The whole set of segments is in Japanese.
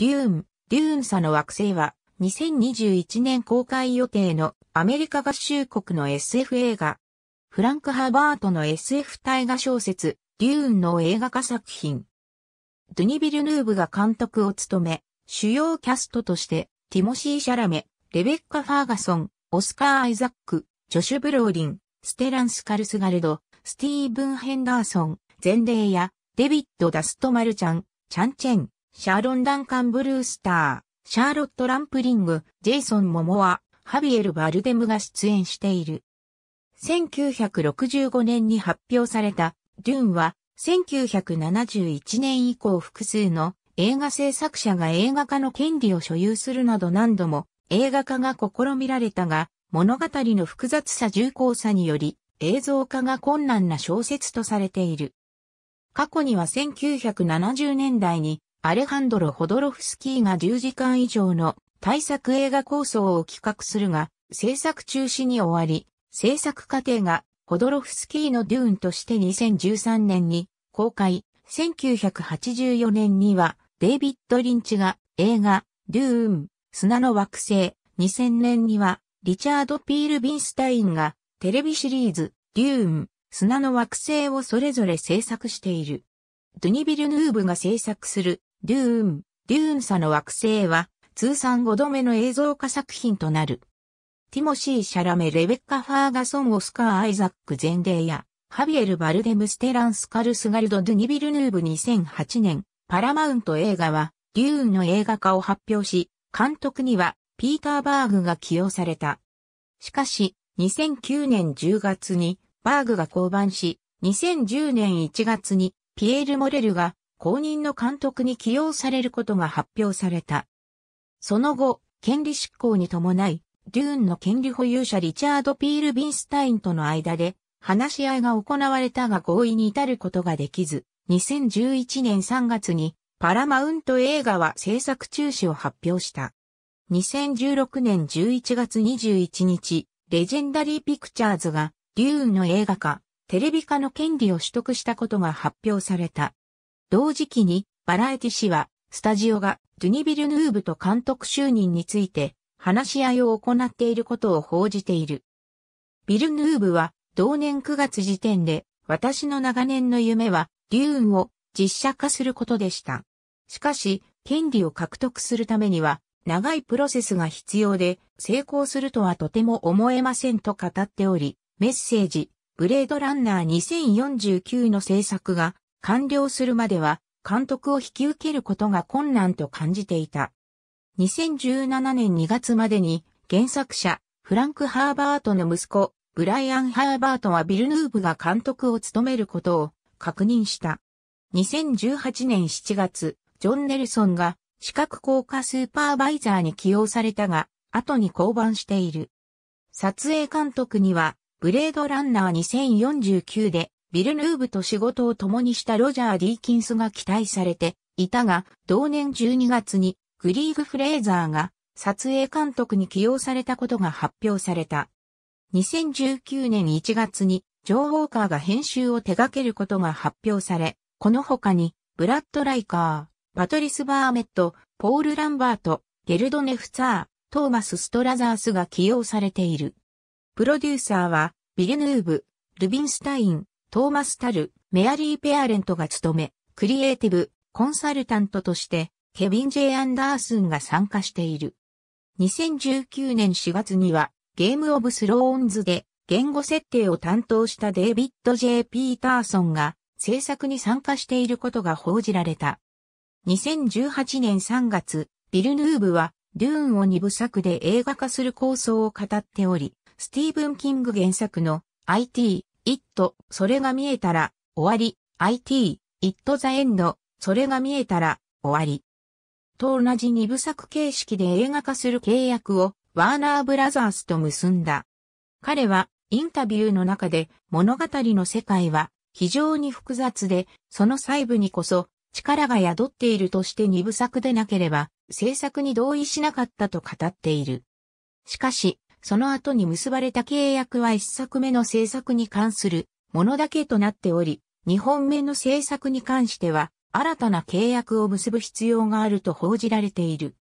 デューン、デューンサの惑星は、2021年公開予定のアメリカ合衆国の SF 映画。フランク・ハーバートの SF 大河小説、デューンの映画化作品。ドゥニ・ビルヌーブが監督を務め、主要キャストとして、ティモシー・シャラメ、レベッカ・ファーガソン、オスカー・アイザック、ジョシュ・ブローリン、ステランス・カルスガルド、スティーブン・ヘンダーソン、ゼンデイヤ、デビッド・ダスト・マルちゃん、チャン・チェン、シャーロン・ダンカン・ブルースター、シャーロット・ランプリング、ジェイソン・モモア、ハビエル・バルデムが出演している。1965年に発表された、デューンは、1971年以降複数の映画制作者が映画化の権利を所有するなど何度も映画化が試みられたが、物語の複雑さ重厚さにより映像化が困難な小説とされている。過去には1970年代にアレハンドロ・ホドロフスキーが10時間以上の対策映画構想を企画するが、制作中止に終わり、制作過程がホドロフスキーのデューンとして2013年に公開、1984年にはデイビッド・リンチが映画デューン、砂の惑星、2000年にはリチャード・ピール・ビンスタインがテレビシリーズデューン、砂の惑星をそれぞれ制作している。ドゥニ・ビルヌーブが制作するデューン、デューン差の惑星は、通算5度目の映像化作品となる。ティモシー・シャラメ、レベッカ・ファーガソン、オスカー・アイザック・デイや、ハビエル・バルデム・ステランス・カルスガルド・ドゥニ・ビルヌーブ2008年、パラマウント映画は、デューンの映画化を発表し、監督には、ピーター・バーグが起用された。しかし、2009年10月に、バーグが降板し、2010年1月に、ピエール・モレルが、後任の監督に起用されることが発表された。その後、権利執行に伴い、デューンの権利保有者リチャード・ピール・ビンスタインとの間で話し合いが行われたが合意に至ることができず、2011年3月にパラマウント映画は制作中止を発表した。2016年11月21日、レジェンダリーピクチャーズがデューンの映画化、テレビ化の権利を取得したことが発表された。同時期に、バラエティ誌は、スタジオが、ドゥニビルヌーブと監督就任について、話し合いを行っていることを報じている。ビルヌーブは、同年9月時点で、私の長年の夢は、デューンを実写化することでした。しかし、権利を獲得するためには、長いプロセスが必要で、成功するとはとても思えませんと語っており、メッセージ、ブレードランナー2049の制作が完了するまでは監督を引き受けることが困難と感じていた。2017年2月までに原作者フランク・ハーバートの息子ブライアン・ハーバートはビルヌーブが監督を務めることを確認した。2018年7月、ジョン・ネルソンが資格効果スーパーバイザーに起用されたが、後に降板している。撮影監督には、ブレードランナー2049でビルヌーブと仕事を共にしたロジャー・ディーキンスが期待されていたが、同年12月にグリーグ・フレーザーが撮影監督に起用されたことが発表された。2019年1月にジョー・ウォーカーが編集を手掛けることが発表され、この他にブラッド・ライカー、パトリス・バーメット、ポール・ランバート、ゲルド・ネフツァー、トーマス・ストラザースが起用されている。プロデューサーはビルヌーブ、ルビンスタイン、トーマス・タル、メアリー・ペアレントが務め、クリエイティブ、コンサルタントとして、ケビン・ジェイ・アンダースンが参加している。2019年4月には、ゲーム・オブ・スローンズで、言語設定を担当したデイビッド・ J・ ピーターソンが、制作に参加していることが報じられた。2018年3月、ビルヌーブは、デューンを二部作で映画化する構想を語っており、スティーブン・キング原作の IT it, それが見えたら、終わり、it, it the end, それが見えたら、終わり。と同じ二部作形式で映画化する契約を、ワーナーブラザースと結んだ。彼は、インタビューの中で、物語の世界は、非常に複雑で、その細部にこそ、力が宿っているとして二部作でなければ、制作に同意しなかったと語っている。しかし、その後に結ばれた契約は一作目の制作に関するものだけとなっており、二本目の制作に関しては、新たな契約を結ぶ必要があると報じられている。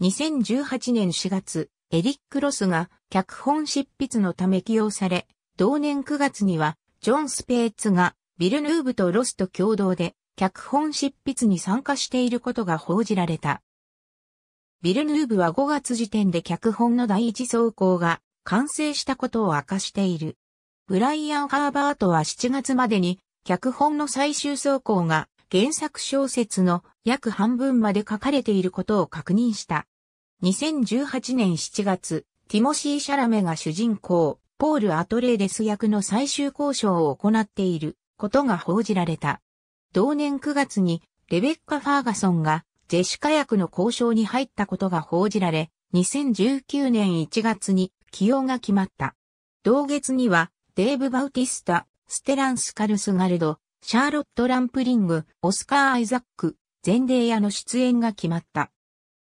2018年4月、エリック・ロスが脚本執筆のため起用され、同年9月には、ジョン・スペーツがビルヌーブとロスと共同で脚本執筆に参加していることが報じられた。ビルヌーブは5月時点で脚本の第一走行が完成したことを明かしている。ブライアン・ハーバートは7月までに脚本の最終走行が原作小説の約半分まで書かれていることを確認した。2018年7月、ティモシー・シャラメが主人公、ポール・アトレーデス役の最終交渉を行っていることが報じられた。同年9月にレベッカ・ファーガソンがジェシカ役の交渉に入ったことが報じられ、2019年1月に起用が決まった。同月には、デーブ・バウティスタ、ステランス・カルスガルド、シャーロット・ランプリング、オスカー・アイザック、全デーヤの出演が決まった。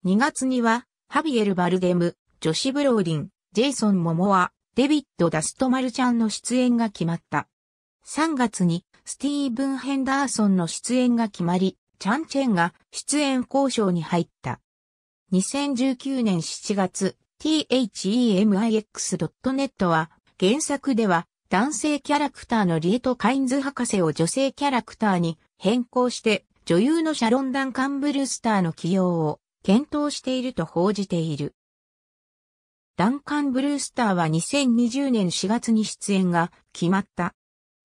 2月には、ハビエル・バルデム、ジョシ・ブローリン、ジェイソン・モモア、デビッド・ダスト・マルちゃんの出演が決まった。3月に、スティーブン・ヘンダーソンの出演が決まり、チャンチェンが出演交渉に入った。2019年7月、themix.net は原作では男性キャラクターのリエト・カインズ博士を女性キャラクターに変更して女優のシャロン・ダンカン・ブルースターの起用を検討していると報じている。ダンカン・ブルースターは2020年4月に出演が決まった。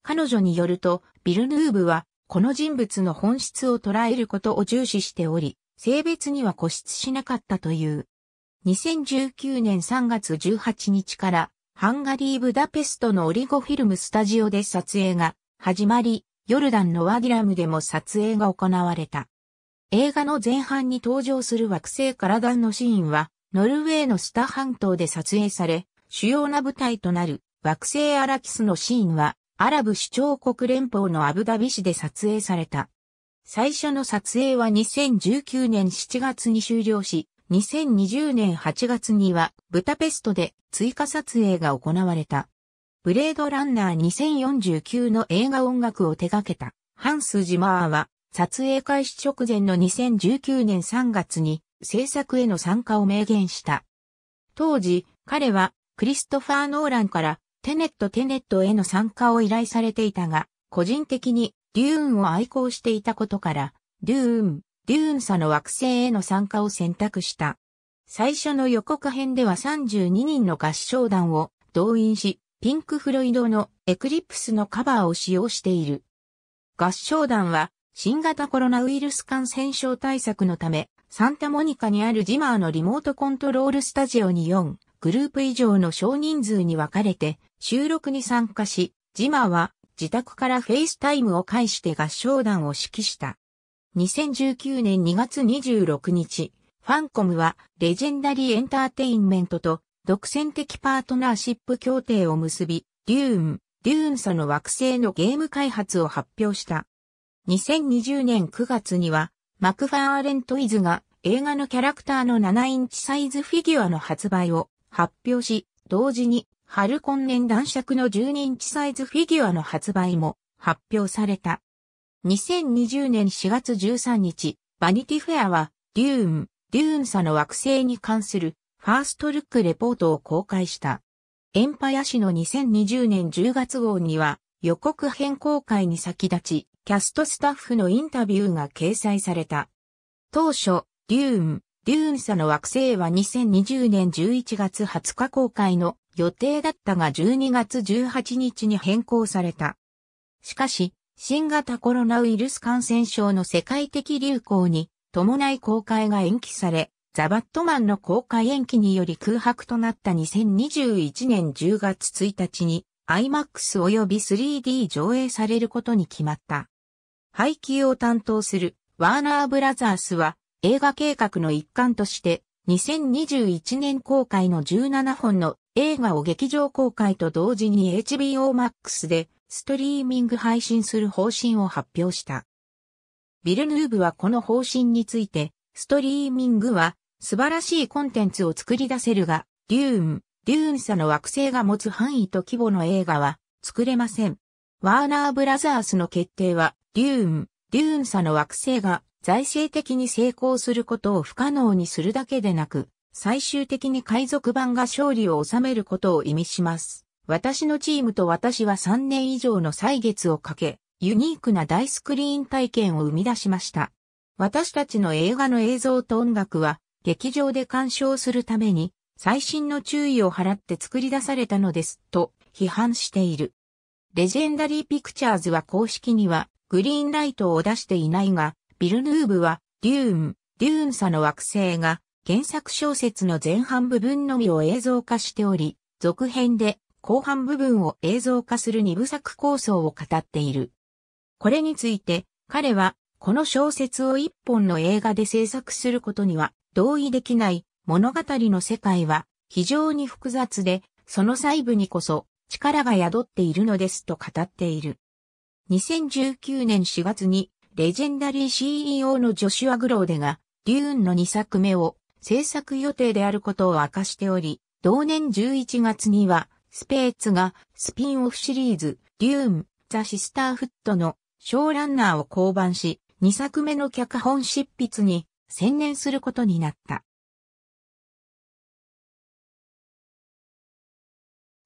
彼女によると、ビルヌーブはこの人物の本質を捉えることを重視しており、性別には固執しなかったという。2019年3月18日から、ハンガリー・ブダペストのオリゴフィルムスタジオで撮影が始まり、ヨルダンのワディラムでも撮影が行われた。映画の前半に登場する惑星カラダンのシーンは、ノルウェーのスタ半島で撮影され、主要な舞台となる惑星アラキスのシーンは、アラブ首長国連邦のアブダビ市で撮影された。最初の撮影は2019年7月に終了し、2020年8月にはブタペストで追加撮影が行われた。ブレードランナー2049の映画音楽を手掛けたハンス・ジマーは撮影開始直前の2019年3月に制作への参加を明言した。当時、彼はクリストファー・ノーランからテネットテネットへの参加を依頼されていたが、個人的にデューンを愛好していたことから、デューン、デューン差の惑星への参加を選択した。最初の予告編では32人の合唱団を動員し、ピンク・フロイドのエクリプスのカバーを使用している。合唱団は新型コロナウイルス感染症対策のためサンタモニカにあるジマーのリモートコントロールスタジオに4グループ以上の少人数に分かれて収録に参加し、ジマーは自宅からフェイスタイムを介して合唱団を指揮した。2019年2月26日、ファンコムはレジェンダリーエンターテインメントと独占的パートナーシップ協定を結び、デューン、デューンソの惑星のゲーム開発を発表した。2020年9月にはマクファーレントイズが映画のキャラクターの7インチサイズフィギュアの発売を発表し、同時に春今年男爵の12インチサイズフィギュアの発売も発表された。2020年4月13日、バニティフェアは、デューン、デューンサの惑星に関するファーストルックレポートを公開した。エンパヤ氏の2020年10月号には予告編公開に先立ち、キャストスタッフのインタビューが掲載された。当初、デューン、デューンサの惑星は2020年11月20日公開の予定だったが12月18日に変更された。しかし、新型コロナウイルス感染症の世界的流行に伴い公開が延期され、ザバットマンの公開延期により空白となった2021年10月1日に IMAX 及び 3D 上映されることに決まった。配給を担当するワーナーブラザースは映画計画の一環として2021年公開の17本の映画を劇場公開と同時に HBO Max でストリーミング配信する方針を発表した。ビルヌーブはこの方針について、ストリーミングは素晴らしいコンテンツを作り出せるが、デューン、デューン社の惑星が持つ範囲と規模の映画は作れません。ワーナーブラザースの決定はリューン、リューン差の惑星が財政的に成功することを不可能にするだけでなく、最終的に海賊版が勝利を収めることを意味します。私のチームと私は3年以上の歳月をかけ、ユニークな大スクリーン体験を生み出しました。私たちの映画の映像と音楽は、劇場で鑑賞するために、最新の注意を払って作り出されたのです、と批判している。レジェンダリーピクチャーズは公式には、グリーンライトを出していないが、ビルヌーブは、デューン、デューンさの惑星が、原作小説の前半部分のみを映像化しており、続編で後半部分を映像化する二部作構想を語っている。これについて、彼は、この小説を一本の映画で制作することには同意できない物語の世界は非常に複雑で、その細部にこそ力が宿っているのですと語っている。2019年4月に、レジェンダリー CEO のジョシュア・グローデが、デューンの2作目を制作予定であることを明かしており、同年11月には、スペーツがスピンオフシリーズ、デューン、ザ・シスターフットのショーランナーを降板し、2作目の脚本執筆に専念することになった。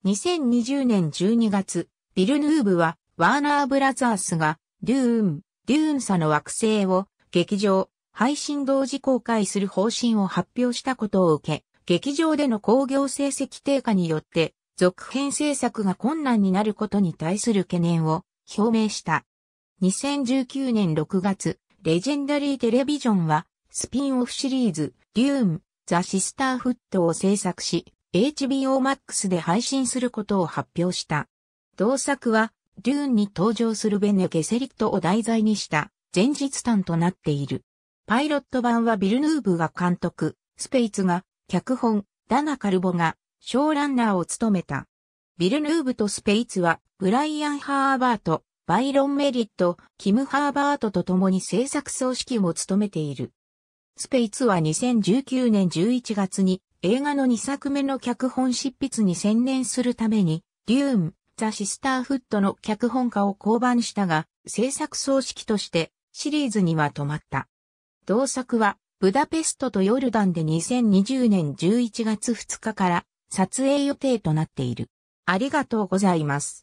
2020年12月、ビルヌーブはワーナーブラザースが、デューン、デューンサの惑星を、劇場、配信同時公開する方針を発表したことを受け、劇場での興行成績低下によって、続編制作が困難になることに対する懸念を表明した。2019年6月、レジェンダリーテレビジョンは、スピンオフシリーズ、デューン、ザ・シスターフットを制作し、HBO Max で配信することを発表した。同作は、デューンに登場するベネ・ゲセリットを題材にした前日譚となっている。パイロット版はビルヌーブが監督、スペイツが脚本、ダナ・カルボがショーランナーを務めた。ビルヌーブとスペイツはブライアン・ハーバート、バイロン・メリット、キム・ハーバートと共に制作総指揮も務めている。スペイツは2019年11月に映画の2作目の脚本執筆に専念するために、デューン、ザ・シスターフットの脚本家を降板したが、制作葬式としてシリーズには止まった。同作は、ブダペストとヨルダンで2020年11月2日から撮影予定となっている。ありがとうございます。